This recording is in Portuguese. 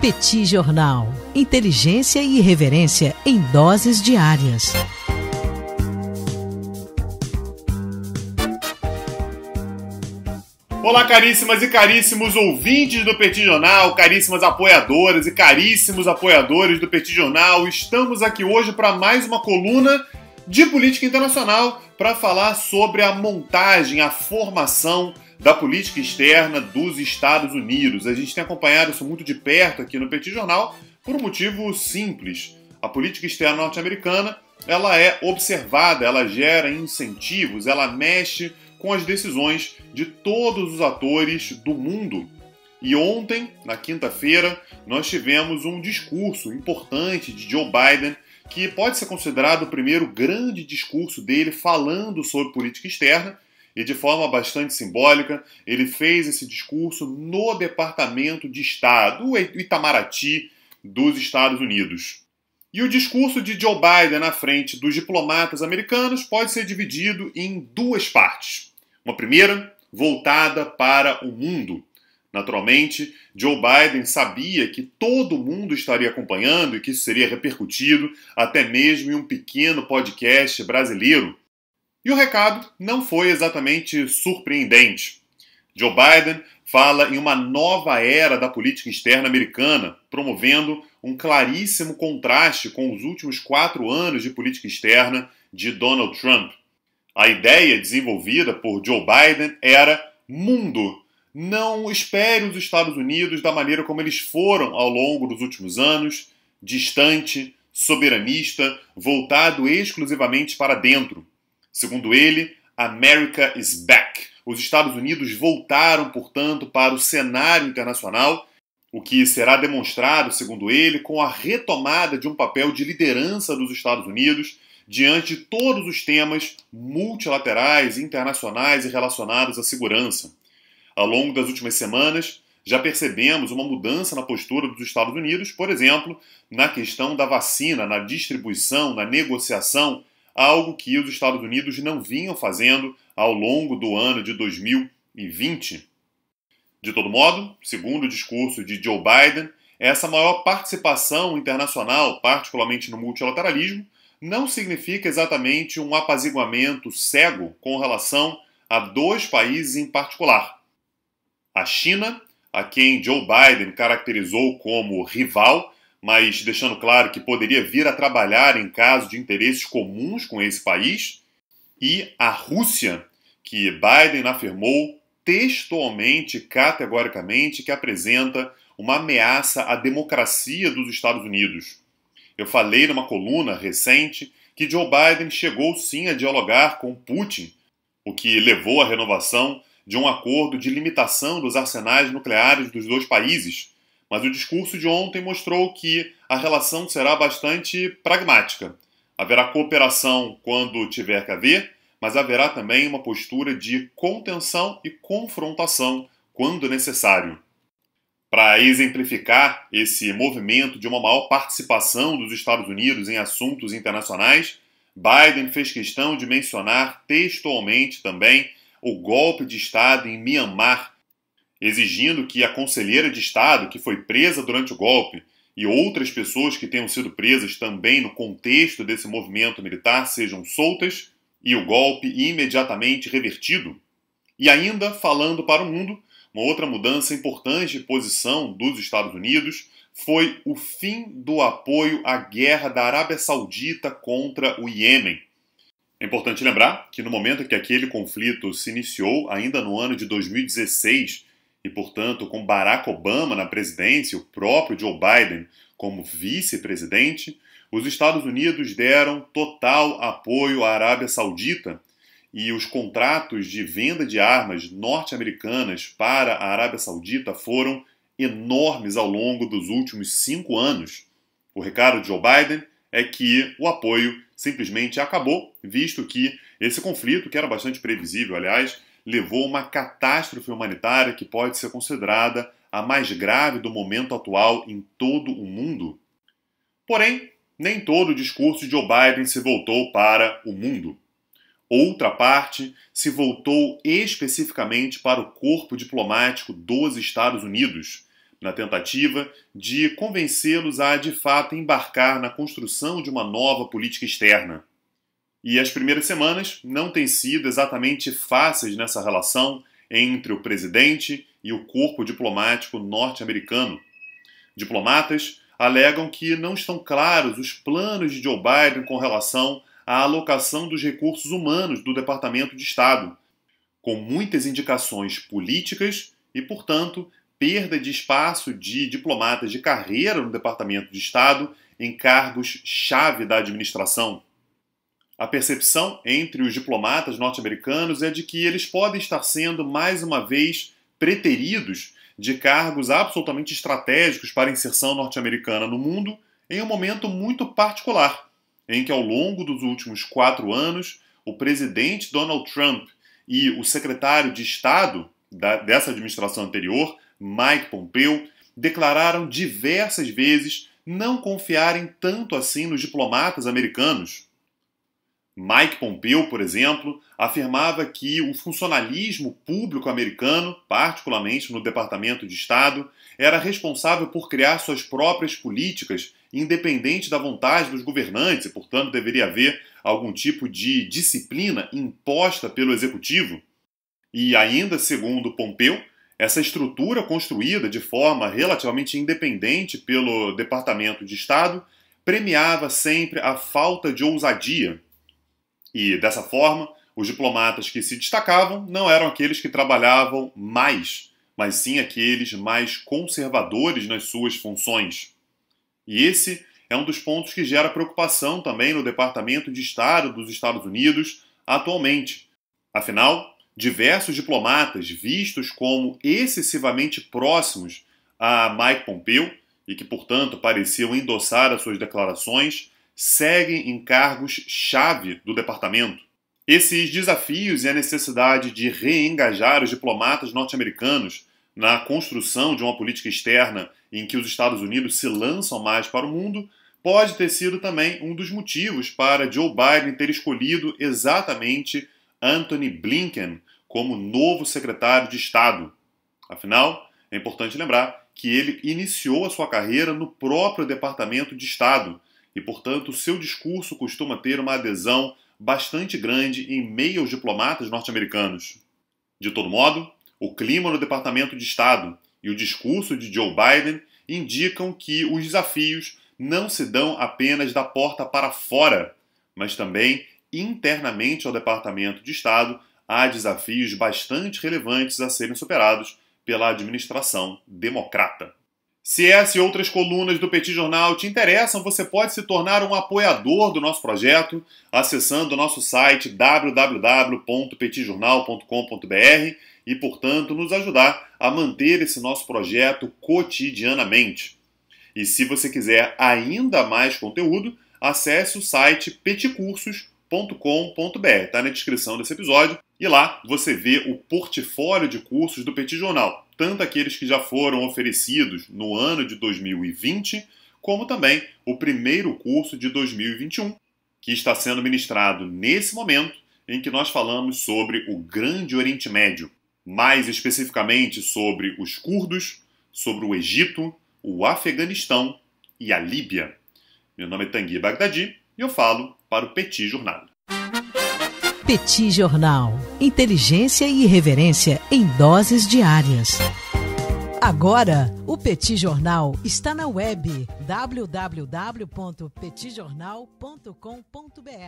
Petit Jornal. Inteligência e irreverência em doses diárias. Olá, caríssimas e caríssimos ouvintes do Petit Jornal, caríssimas apoiadoras e caríssimos apoiadores do Petit Jornal. Estamos aqui hoje para mais uma coluna de política internacional para falar sobre a montagem, a formação da política externa dos Estados Unidos. A gente tem acompanhado isso muito de perto aqui no Petit Jornal por um motivo simples. A política externa norte-americana ela é observada, ela gera incentivos, ela mexe com as decisões de todos os atores do mundo. E ontem, na quinta-feira, nós tivemos um discurso importante de Joe Biden, que pode ser considerado o primeiro grande discurso dele falando sobre política externa, e de forma bastante simbólica, ele fez esse discurso no Departamento de Estado, o Itamaraty dos Estados Unidos. E o discurso de Joe Biden na frente dos diplomatas americanos pode ser dividido em duas partes. Uma primeira, voltada para o mundo. Naturalmente, Joe Biden sabia que todo mundo estaria acompanhando e que isso seria repercutido até mesmo em um pequeno podcast brasileiro. E o recado não foi exatamente surpreendente. Joe Biden fala em uma nova era da política externa americana, promovendo um claríssimo contraste com os últimos quatro anos de política externa de Donald Trump. A ideia desenvolvida por Joe Biden era mundo. Não espere os Estados Unidos da maneira como eles foram ao longo dos últimos anos, distante, soberanista, voltado exclusivamente para dentro. Segundo ele, America is back. Os Estados Unidos voltaram, portanto, para o cenário internacional, o que será demonstrado, segundo ele, com a retomada de um papel de liderança dos Estados Unidos diante de todos os temas multilaterais, internacionais e relacionados à segurança. Ao longo das últimas semanas, já percebemos uma mudança na postura dos Estados Unidos, por exemplo, na questão da vacina, na distribuição, na negociação algo que os Estados Unidos não vinham fazendo ao longo do ano de 2020. De todo modo, segundo o discurso de Joe Biden, essa maior participação internacional, particularmente no multilateralismo, não significa exatamente um apaziguamento cego com relação a dois países em particular. A China, a quem Joe Biden caracterizou como rival, mas deixando claro que poderia vir a trabalhar em caso de interesses comuns com esse país, e a Rússia, que Biden afirmou textualmente, categoricamente, que apresenta uma ameaça à democracia dos Estados Unidos. Eu falei numa coluna recente que Joe Biden chegou sim a dialogar com Putin, o que levou à renovação de um acordo de limitação dos arsenais nucleares dos dois países mas o discurso de ontem mostrou que a relação será bastante pragmática. Haverá cooperação quando tiver que haver, mas haverá também uma postura de contenção e confrontação quando necessário. Para exemplificar esse movimento de uma maior participação dos Estados Unidos em assuntos internacionais, Biden fez questão de mencionar textualmente também o golpe de Estado em Myanmar exigindo que a conselheira de Estado, que foi presa durante o golpe, e outras pessoas que tenham sido presas também no contexto desse movimento militar sejam soltas e o golpe imediatamente revertido. E ainda falando para o mundo, uma outra mudança importante de posição dos Estados Unidos foi o fim do apoio à guerra da Arábia Saudita contra o Iêmen. É importante lembrar que no momento que aquele conflito se iniciou, ainda no ano de 2016, e, portanto, com Barack Obama na presidência e o próprio Joe Biden como vice-presidente, os Estados Unidos deram total apoio à Arábia Saudita e os contratos de venda de armas norte-americanas para a Arábia Saudita foram enormes ao longo dos últimos cinco anos. O recado de Joe Biden é que o apoio simplesmente acabou, visto que esse conflito, que era bastante previsível, aliás, levou uma catástrofe humanitária que pode ser considerada a mais grave do momento atual em todo o mundo? Porém, nem todo o discurso de Joe Biden se voltou para o mundo. Outra parte se voltou especificamente para o corpo diplomático dos Estados Unidos, na tentativa de convencê-los a de fato embarcar na construção de uma nova política externa. E as primeiras semanas não têm sido exatamente fáceis nessa relação entre o presidente e o corpo diplomático norte-americano. Diplomatas alegam que não estão claros os planos de Joe Biden com relação à alocação dos recursos humanos do Departamento de Estado, com muitas indicações políticas e, portanto, perda de espaço de diplomatas de carreira no Departamento de Estado em cargos-chave da administração. A percepção entre os diplomatas norte-americanos é de que eles podem estar sendo, mais uma vez, preteridos de cargos absolutamente estratégicos para a inserção norte-americana no mundo em um momento muito particular, em que, ao longo dos últimos quatro anos, o presidente Donald Trump e o secretário de Estado da, dessa administração anterior, Mike Pompeo, declararam diversas vezes não confiarem tanto assim nos diplomatas americanos Mike Pompeo, por exemplo, afirmava que o funcionalismo público americano, particularmente no Departamento de Estado, era responsável por criar suas próprias políticas, independente da vontade dos governantes, e, portanto, deveria haver algum tipo de disciplina imposta pelo executivo. E ainda segundo Pompeu, essa estrutura construída de forma relativamente independente pelo Departamento de Estado premiava sempre a falta de ousadia, e dessa forma, os diplomatas que se destacavam não eram aqueles que trabalhavam mais, mas sim aqueles mais conservadores nas suas funções. E esse é um dos pontos que gera preocupação também no Departamento de Estado dos Estados Unidos atualmente. Afinal, diversos diplomatas vistos como excessivamente próximos a Mike Pompeo e que, portanto, pareciam endossar as suas declarações, seguem em cargos chave do departamento. Esses desafios e a necessidade de reengajar os diplomatas norte-americanos na construção de uma política externa em que os Estados Unidos se lançam mais para o mundo pode ter sido também um dos motivos para Joe Biden ter escolhido exatamente Anthony Blinken como novo secretário de Estado. Afinal, é importante lembrar que ele iniciou a sua carreira no próprio Departamento de Estado, e, portanto, seu discurso costuma ter uma adesão bastante grande em meio aos diplomatas norte-americanos. De todo modo, o clima no Departamento de Estado e o discurso de Joe Biden indicam que os desafios não se dão apenas da porta para fora, mas também internamente ao Departamento de Estado há desafios bastante relevantes a serem superados pela administração democrata. Se essa e outras colunas do Petit Jornal te interessam, você pode se tornar um apoiador do nosso projeto acessando o nosso site www.petitjornal.com.br e, portanto, nos ajudar a manter esse nosso projeto cotidianamente. E se você quiser ainda mais conteúdo, acesse o site peticursos.com.br com.br Está na descrição desse episódio e lá você vê o portfólio de cursos do Petit Jornal, tanto aqueles que já foram oferecidos no ano de 2020, como também o primeiro curso de 2021, que está sendo ministrado nesse momento em que nós falamos sobre o Grande Oriente Médio, mais especificamente sobre os curdos, sobre o Egito, o Afeganistão e a Líbia. Meu nome é Tanguy Bagdadi e eu falo para o Petit Jornal. Petit Jornal. Inteligência e irreverência em doses diárias. Agora, o Petit Jornal está na web www.petitjornal.com.br.